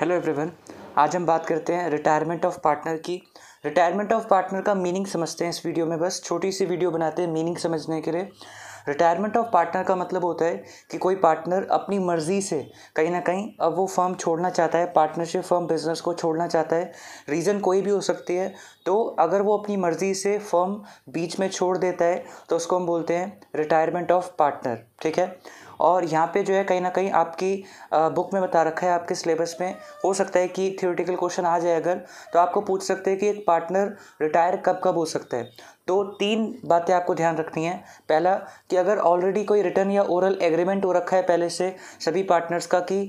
Hello everyone आज हम बात करते हैं रिटायरमेंट ऑफ पार्टनर की रिटायरमेंट ऑफ पार्टनर का मीनिंग समझते हैं इस वीडियो में बस छोटी सी वीडियो बनाते हैं मीनिंग समझने के लिए रिटायरमेंट ऑफ पार्टनर का मतलब होता है कि कोई पार्टनर अपनी मर्ज़ी से कहीं ना कहीं अब वो फर्म छोड़ना चाहता है पार्टनरशिप फर्म बिजनेस को छोड़ना चाहता है रीज़न कोई भी हो सकती है तो अगर वो अपनी मर्ज़ी से फर्म बीच में छोड़ देता है तो उसको हम बोलते हैं रिटायरमेंट ऑफ पार्टनर ठीक है और यहाँ पे जो है कहीं ना कहीं आपकी बुक में बता रखा है आपके सिलेबस में हो सकता है कि थियोरेटिकल क्वेश्चन आ जाए अगर तो आपको पूछ सकते हैं कि एक पार्टनर रिटायर कब कब हो सकता है तो तीन बातें आपको ध्यान रखनी है पहला कि अगर ऑलरेडी कोई रिटर्न या ओरल एग्रीमेंट हो रखा है पहले से सभी पार्टनर्स का कि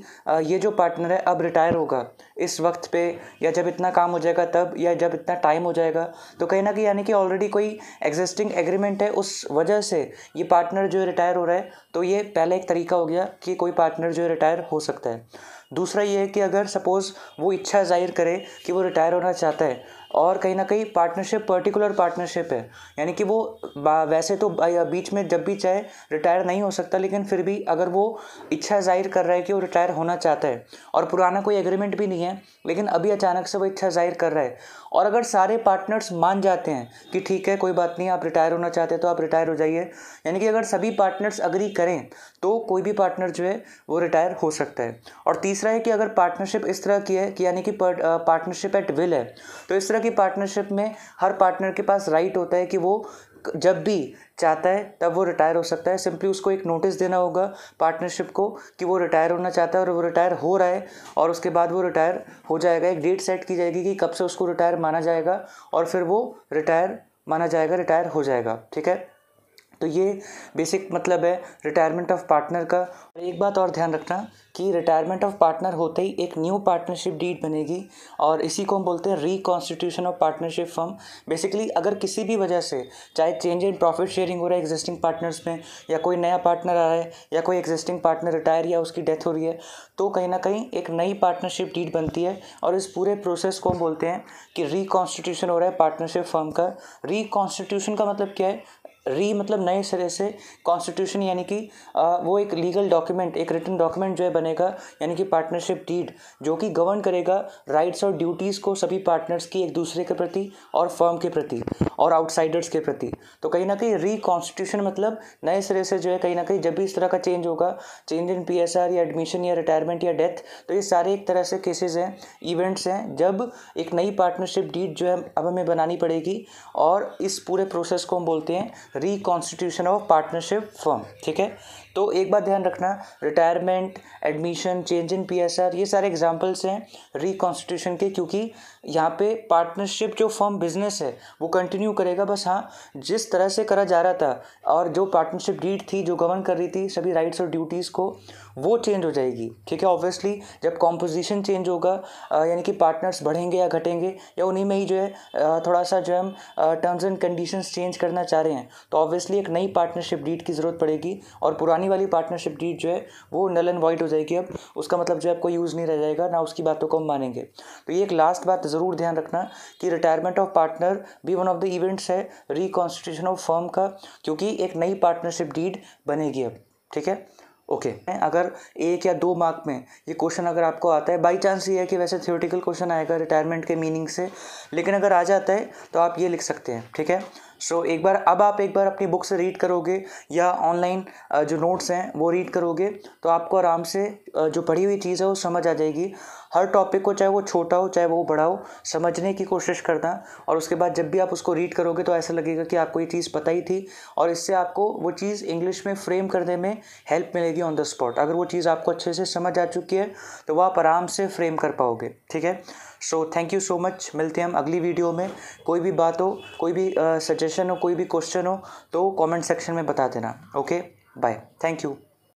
ये जो पार्टनर है अब रिटायर होगा इस वक्त पे या जब इतना काम हो जाएगा तब या जब इतना टाइम हो जाएगा तो कहीं ना कहीं यानी कि ऑलरेडी कोई एग्जिस्टिंग एग्रीमेंट है उस वजह से ये पार्टनर जो रिटायर हो रहा है तो ये पहला एक तरीका हो गया कि कोई पार्टनर जो रिटायर हो सकता है दूसरा ये है कि अगर सपोज़ वो इच्छा जाहिर करे कि वो रिटायर होना चाहता है और कहीं ना कहीं पार्टनरशिप पर्टिकुलर पार्टनरशिप है यानी कि वो वैसे तो बीच में जब भी चाहे रिटायर नहीं हो सकता लेकिन फिर भी अगर वो इच्छा जाहिर कर रहा है कि वो रिटायर होना चाहता है और पुराना कोई एग्रीमेंट भी नहीं है लेकिन अभी अचानक से वो इच्छा जाहिर कर रहा है और अगर सारे पार्टनर्स मान जाते हैं कि ठीक है कोई बात नहीं आप रिटायर होना चाहते तो आप रिटायर हो जाइए यानी कि अगर सभी पार्टनर्स अग्री करें तो कोई भी पार्टनर जो है वो रिटायर हो सकता है और तीसरा है कि अगर पार्टनरशिप इस तरह की है कि यानी कि पार्टनरशिप एट विल है तो इस तरह की पार्टनरशिप में हर पार्टनर के पास राइट होता है कि वो जब भी चाहता है तब वो रिटायर हो सकता है सिंपली उसको एक नोटिस देना होगा पार्टनरशिप को कि वो रिटायर होना चाहता है और वो रिटायर हो रहा है और उसके बाद वो रिटायर हो जाएगा एक डेट सेट की जाएगी कि कब से उसको रिटायर माना जाएगा और फिर वो रिटायर माना जाएगा रिटायर हो जाएगा ठीक है तो ये बेसिक मतलब है रिटायरमेंट ऑफ पार्टनर का और एक बात और ध्यान रखना कि रिटायरमेंट ऑफ पार्टनर होते ही एक न्यू पार्टनरशिप डीड बनेगी और इसी को हम बोलते हैं reconstitution of partnership form basically अगर किसी भी वजह से चाहे चेंज इन प्रॉफिट शेयरिंग हो रहा है एग्जिस्टिंग पार्टनर्स में या कोई नया पार्टनर आ रहा है या कोई एग्जिस्टिंग पार्टनर रिटायर या उसकी डेथ हो रही है तो कहीं ना कहीं एक नई पार्टनरशिप डीड बनती है और इस पूरे प्रोसेस को हम बोलते हैं कि रिकॉन्स्टिट्यूशन हो रहा है पार्टनरशिप फॉर्म का रिकॉन्स्टिट्यूशन का मतलब क्या है री मतलब नए सिरे से कॉन्स्टिट्यूशन यानी कि वो एक लीगल डॉक्यूमेंट एक रिटर्न डॉक्यूमेंट जो है बनेगा यानी कि पार्टनरशिप डीड जो कि गवर्न करेगा राइट्स और ड्यूटीज़ को सभी पार्टनर्स की एक दूसरे के प्रति और फर्म के प्रति और आउटसाइडर्स के प्रति तो कहीं ना कहीं री कॉन्स्टिट्यूशन मतलब नए सिरे से जो है कहीं ना कहीं जब भी इस तरह का चेंज होगा चेंज इन पी या एडमिशन या रिटायरमेंट या डेथ तो ये सारे एक तरह से केसेज हैं इवेंट्स हैं जब एक नई पार्टनरशिप डीड जो है अब हमें बनानी पड़ेगी और इस पूरे प्रोसेस को हम बोलते हैं रिकॉन्स्टिट्यूशन ऑफ पार्टनरशिप फर्म ठीक है तो एक बात ध्यान रखना retirement admission change in PSR ये सारे एग्जांपल्स हैं रिकॉन्स्टिट्यूशन के क्योंकि यहाँ पे पार्टनरशिप जो फर्म बिजनेस है वो कंटिन्यू करेगा बस हाँ जिस तरह से करा जा रहा था और जो पार्टनरशिप डीट थी जो गवर्न कर रही थी सभी राइट्स और ड्यूटीज़ को वो चेंज हो जाएगी ठीक है ऑब्वियसली जब कॉम्पोजिशन चेंज होगा यानी कि पार्टनर्स बढ़ेंगे या घटेंगे या उन्हीं में ही जो है थोड़ा सा जो हम टर्म्स एंड कंडीशंस चेंज करना चाह रहे हैं तो ऑब्वियसली एक नई पार्टनरशिप डीट की ज़रूरत पड़ेगी और पुरानी वाली पार्टनरशिप डीट जो है वो नल एंड वाइट हो जाएगी अब उसका मतलब जो है आपको यूज़ नहीं रह जाएगा ना उसकी बातों को हम मानेंगे तो ये एक लास्ट बात ज़रूर ध्यान रखना कि रिटायरमेंट ऑफ पार्टनर भी वन ऑफ द इवेंट्स है रिकॉन्स्टिट्यूशन ऑफ फर्म का क्योंकि एक नई पार्टनरशिप डीड बनेगी अब ठीक है ओके okay. अगर एक या दो मार्क में ये क्वेश्चन अगर आपको आता है बाई चांस ये है कि वैसे थियोटिकल क्वेश्चन आएगा रिटायरमेंट के मीनिंग से लेकिन अगर आ जाता है तो आप ये लिख सकते हैं ठीक है सो एक बार अब आप एक बार अपनी बुक से रीड करोगे या ऑनलाइन जो नोट्स हैं वो रीड करोगे तो आपको आराम से जो पढ़ी हुई चीज़ है वो समझ आ जाएगी हर टॉपिक को चाहे वो छोटा हो चाहे वो बड़ा हो समझने की कोशिश करना और उसके बाद जब भी आप उसको रीड करोगे तो ऐसा लगेगा कि आपको ये चीज़ पता ही थी और इससे आपको वो चीज़ इंग्लिश में फ्रेम करने में हेल्प मिलेगी ऑन द स्पॉट अगर वो चीज़ आपको अच्छे से समझ आ चुकी है तो वो आप आराम से फ्रेम कर पाओगे ठीक है so thank you so much मिलते हैं हम अगली वीडियो में कोई भी बात हो कोई भी सजेशन uh, हो कोई भी क्वेश्चन हो तो कमेंट सेक्शन में बता देना ओके बाय थैंक यू